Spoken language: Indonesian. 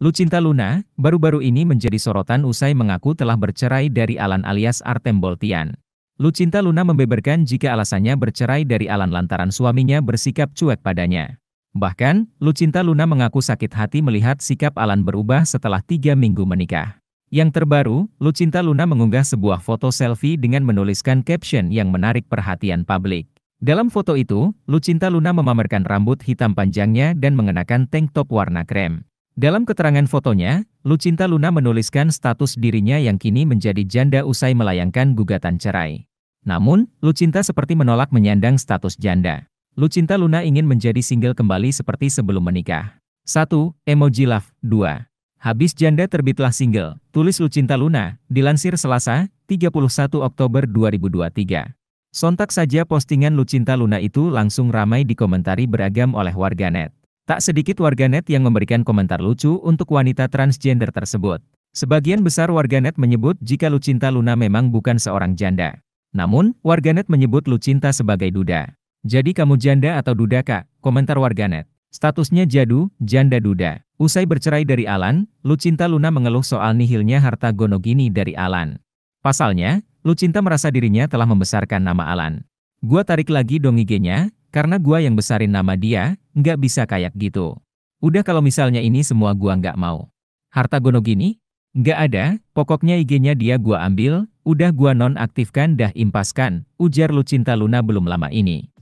Lucinta Luna, baru-baru ini menjadi sorotan usai mengaku telah bercerai dari Alan alias Artem Boltian. Lucinta Luna membeberkan jika alasannya bercerai dari Alan lantaran suaminya bersikap cuek padanya. Bahkan, Lucinta Luna mengaku sakit hati melihat sikap Alan berubah setelah tiga minggu menikah. Yang terbaru, Lucinta Luna mengunggah sebuah foto selfie dengan menuliskan caption yang menarik perhatian publik. Dalam foto itu, Lucinta Luna memamerkan rambut hitam panjangnya dan mengenakan tank top warna krem. Dalam keterangan fotonya, Lucinta Luna menuliskan status dirinya yang kini menjadi janda usai melayangkan gugatan cerai. Namun, Lucinta seperti menolak menyandang status janda. Lucinta Luna ingin menjadi single kembali seperti sebelum menikah. 1. Emoji Love 2. Habis janda terbitlah single, tulis Lucinta Luna, dilansir Selasa, 31 Oktober 2023. Sontak saja postingan Lucinta Luna itu langsung ramai dikomentari beragam oleh warganet. Tak sedikit warganet yang memberikan komentar lucu untuk wanita transgender tersebut. Sebagian besar warganet menyebut jika Lucinta Luna memang bukan seorang janda. Namun, warganet menyebut Lucinta sebagai duda. Jadi kamu janda atau duda kak? Komentar warganet. Statusnya jadu, janda duda. Usai bercerai dari Alan, Lucinta Luna mengeluh soal nihilnya harta gonogini dari Alan. Pasalnya, Lucinta merasa dirinya telah membesarkan nama Alan. Gua tarik lagi dong IG-nya, karena gua yang besarin nama dia, nggak bisa kayak gitu. Udah kalau misalnya ini semua gua nggak mau. Harta gono gini? Nggak ada, pokoknya IG-nya dia gua ambil, udah gua nonaktifkan dah impaskan, ujar Lucinta Luna belum lama ini.